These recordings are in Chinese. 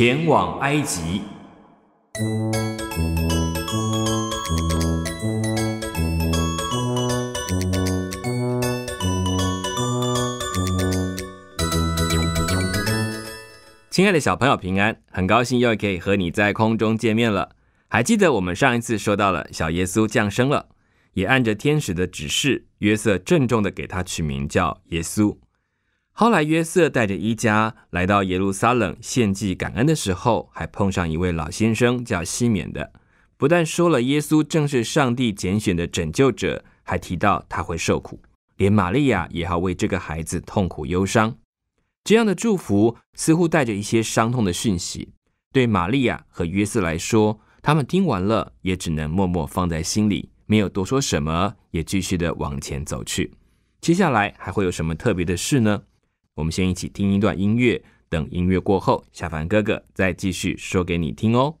前往埃及。亲爱的小朋友，平安！很高兴又可以和你在空中见面了。还记得我们上一次说到了小耶稣降生了，也按着天使的指示，约瑟郑重的给他取名叫耶稣。后来，约瑟带着一家来到耶路撒冷献祭感恩的时候，还碰上一位老先生，叫西缅的。不但说了耶稣正是上帝拣选的拯救者，还提到他会受苦，连玛利亚也要为这个孩子痛苦忧伤。这样的祝福似乎带着一些伤痛的讯息。对玛利亚和约瑟来说，他们听完了也只能默默放在心里，没有多说什么，也继续的往前走去。接下来还会有什么特别的事呢？我们先一起听一段音乐，等音乐过后，小凡哥哥再继续说给你听哦。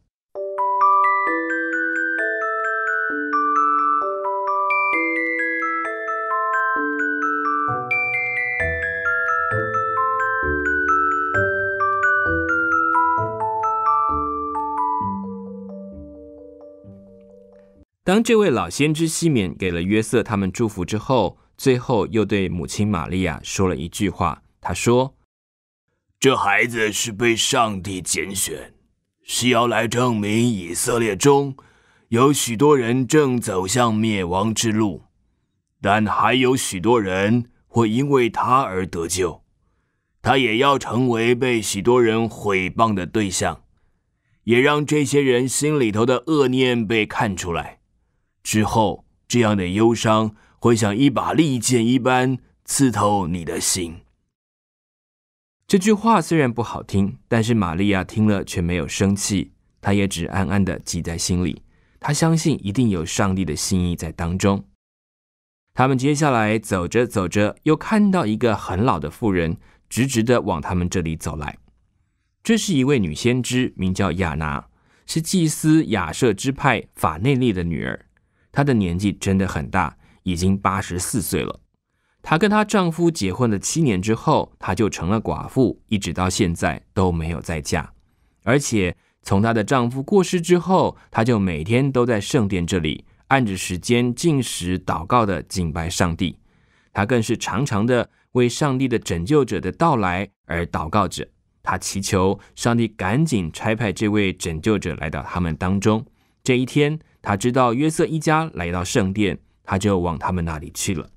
当这位老先知西缅给了约瑟他们祝福之后，最后又对母亲玛利亚说了一句话。他说：“这孩子是被上帝拣选，是要来证明以色列中有许多人正走向灭亡之路，但还有许多人会因为他而得救。他也要成为被许多人毁谤的对象，也让这些人心里头的恶念被看出来。之后，这样的忧伤会像一把利剑一般刺透你的心。”这句话虽然不好听，但是玛利亚听了却没有生气，她也只暗暗的记在心里。她相信一定有上帝的心意在当中。他们接下来走着走着，又看到一个很老的妇人，直直的往他们这里走来。这是一位女先知，名叫亚拿，是祭司亚舍之派法内利的女儿。她的年纪真的很大，已经八十四岁了。她跟她丈夫结婚了七年之后，她就成了寡妇，一直到现在都没有再嫁。而且从她的丈夫过世之后，她就每天都在圣殿这里按着时间进食、祷告的敬拜上帝。她更是常常的为上帝的拯救者的到来而祷告着。她祈求上帝赶紧差派这位拯救者来到他们当中。这一天，她知道约瑟一家来到圣殿，她就往他们那里去了。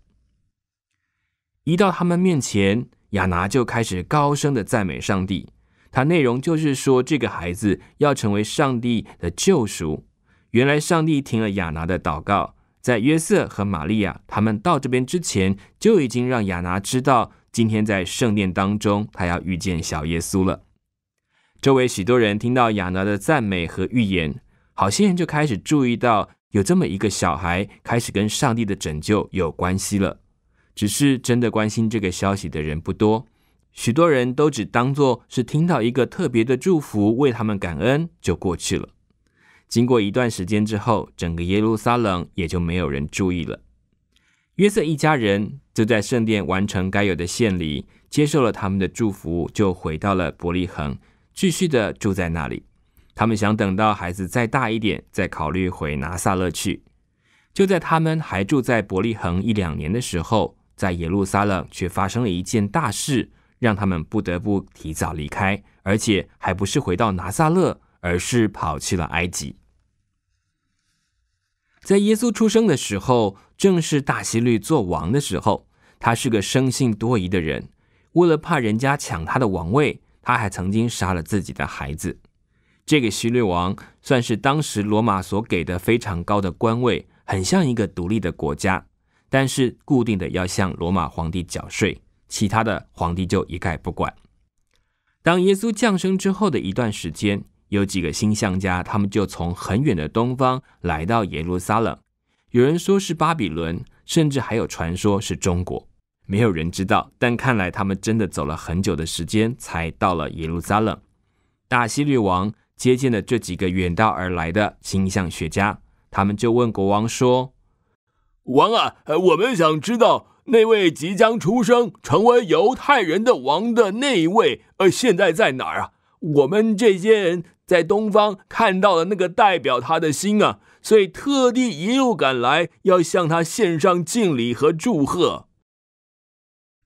一到他们面前，亚拿就开始高声的赞美上帝。他内容就是说，这个孩子要成为上帝的救赎。原来上帝听了亚拿的祷告，在约瑟和玛利亚他们到这边之前，就已经让亚拿知道，今天在圣殿当中，他要遇见小耶稣了。周围许多人听到亚拿的赞美和预言，好些人就开始注意到，有这么一个小孩开始跟上帝的拯救有关系了。只是真的关心这个消息的人不多，许多人都只当作是听到一个特别的祝福，为他们感恩就过去了。经过一段时间之后，整个耶路撒冷也就没有人注意了。约瑟一家人就在圣殿完成该有的献礼，接受了他们的祝福，就回到了伯利恒，继续的住在那里。他们想等到孩子再大一点，再考虑回拿撒勒去。就在他们还住在伯利恒一两年的时候。在耶路撒冷却发生了一件大事，让他们不得不提早离开，而且还不是回到拿撒勒，而是跑去了埃及。在耶稣出生的时候，正是大希律做王的时候。他是个生性多疑的人，为了怕人家抢他的王位，他还曾经杀了自己的孩子。这个希律王算是当时罗马所给的非常高的官位，很像一个独立的国家。但是固定的要向罗马皇帝缴税，其他的皇帝就一概不管。当耶稣降生之后的一段时间，有几个星象家，他们就从很远的东方来到耶路撒冷。有人说是巴比伦，甚至还有传说是中国，没有人知道。但看来他们真的走了很久的时间，才到了耶路撒冷。大希律王接见了这几个远道而来的星象学家，他们就问国王说。王啊，我们想知道那位即将出生成为犹太人的王的那一位，呃，现在在哪儿啊？我们这些人在东方看到了那个代表他的星啊，所以特地一路赶来，要向他献上敬礼和祝贺。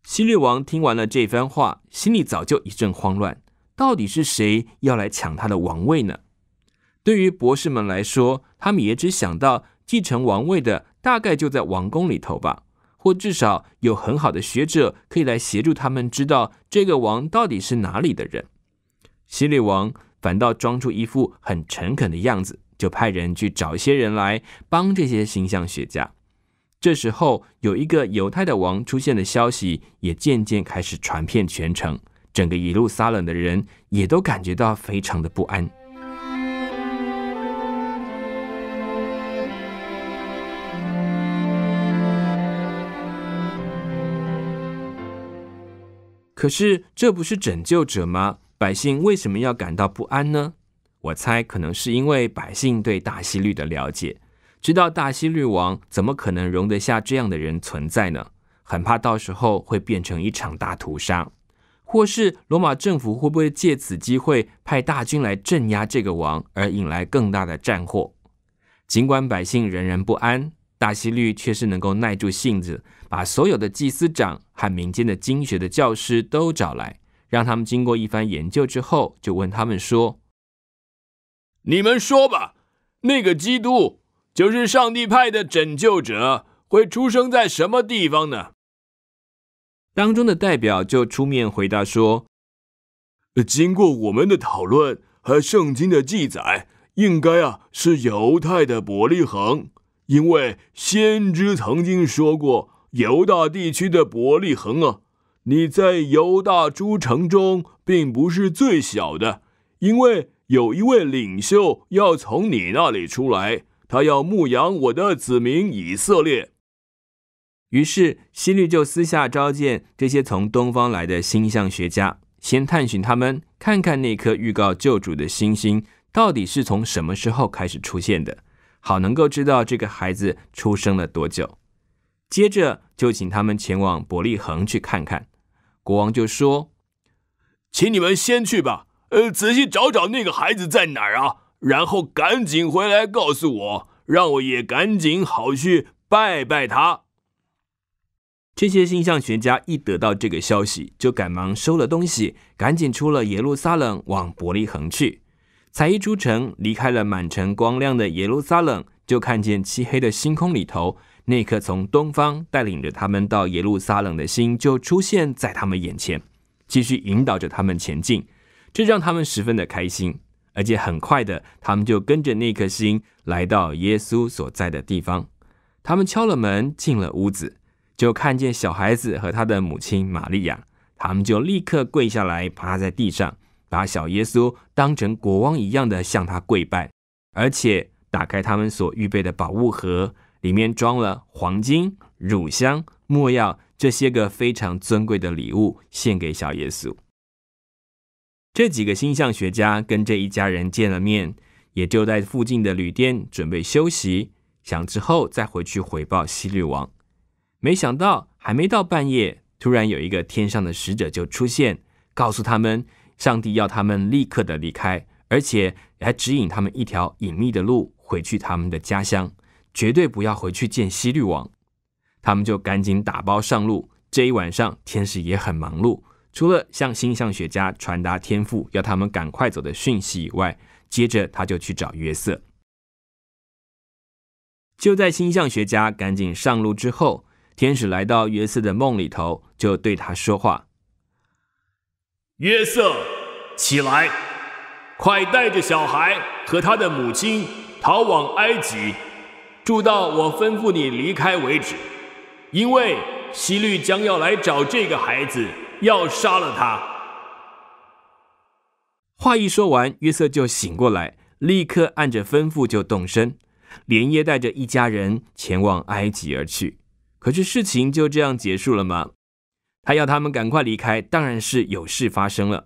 希律王听完了这番话，心里早就一阵慌乱，到底是谁要来抢他的王位呢？对于博士们来说，他们也只想到。继承王位的大概就在王宫里头吧，或至少有很好的学者可以来协助他们，知道这个王到底是哪里的人。希律王反倒装出一副很诚恳的样子，就派人去找一些人来帮这些星象学家。这时候，有一个犹太的王出现的消息也渐渐开始传遍全城，整个耶路撒冷的人也都感觉到非常的不安。可是这不是拯救者吗？百姓为什么要感到不安呢？我猜可能是因为百姓对大西律的了解，知道大西律王怎么可能容得下这样的人存在呢？很怕到时候会变成一场大屠杀，或是罗马政府会不会借此机会派大军来镇压这个王，而引来更大的战祸？尽管百姓仍然不安。大西律确实能够耐住性子，把所有的祭司长和民间的经学的教师都找来，让他们经过一番研究之后，就问他们说：“你们说吧，那个基督就是上帝派的拯救者，会出生在什么地方呢？”当中的代表就出面回答说：“经过我们的讨论和圣经的记载，应该啊是犹太的伯利恒。”因为先知曾经说过，犹大地区的伯利恒啊，你在犹大诸城中并不是最小的，因为有一位领袖要从你那里出来，他要牧养我的子民以色列。于是希律就私下召见这些从东方来的星象学家，先探寻他们，看看那颗预告救主的星星到底是从什么时候开始出现的。好，能够知道这个孩子出生了多久。接着就请他们前往伯利恒去看看。国王就说：“请你们先去吧，呃，仔细找找那个孩子在哪儿啊，然后赶紧回来告诉我，让我也赶紧好去拜拜他。”这些星象学家一得到这个消息，就赶忙收了东西，赶紧出了耶路撒冷往伯利恒去。才一出城，离开了满城光亮的耶路撒冷，就看见漆黑的星空里头，那颗从东方带领着他们到耶路撒冷的星就出现在他们眼前，继续引导着他们前进。这让他们十分的开心，而且很快的，他们就跟着那颗星来到耶稣所在的地方。他们敲了门，进了屋子，就看见小孩子和他的母亲玛利亚，他们就立刻跪下来，趴在地上。把小耶稣当成国王一样的向他跪拜，而且打开他们所预备的宝物盒，里面装了黄金、乳香、墨药这些个非常尊贵的礼物献给小耶稣。这几个星象学家跟这一家人见了面，也就在附近的旅店准备休息，想之后再回去回报希律王。没想到还没到半夜，突然有一个天上的使者就出现，告诉他们。上帝要他们立刻的离开，而且还指引他们一条隐秘的路回去他们的家乡，绝对不要回去见希律王。他们就赶紧打包上路。这一晚上，天使也很忙碌，除了向星象学家传达天赋，要他们赶快走的讯息以外，接着他就去找约瑟。就在星象学家赶紧上路之后，天使来到约瑟的梦里头，就对他说话。约瑟，起来，快带着小孩和他的母亲逃往埃及，住到我吩咐你离开为止。因为希律将要来找这个孩子，要杀了他。话一说完，约瑟就醒过来，立刻按着吩咐就动身，连夜带着一家人前往埃及而去。可是事情就这样结束了吗？他要他们赶快离开，当然是有事发生了。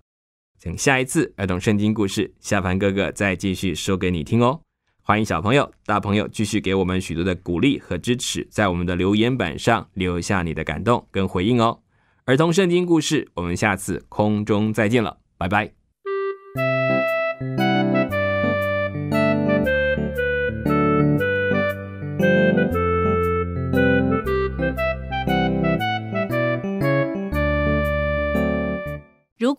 等下一次儿童圣经故事，下凡哥哥再继续说给你听哦。欢迎小朋友、大朋友继续给我们许多的鼓励和支持，在我们的留言板上留下你的感动跟回应哦。儿童圣经故事，我们下次空中再见了，拜拜。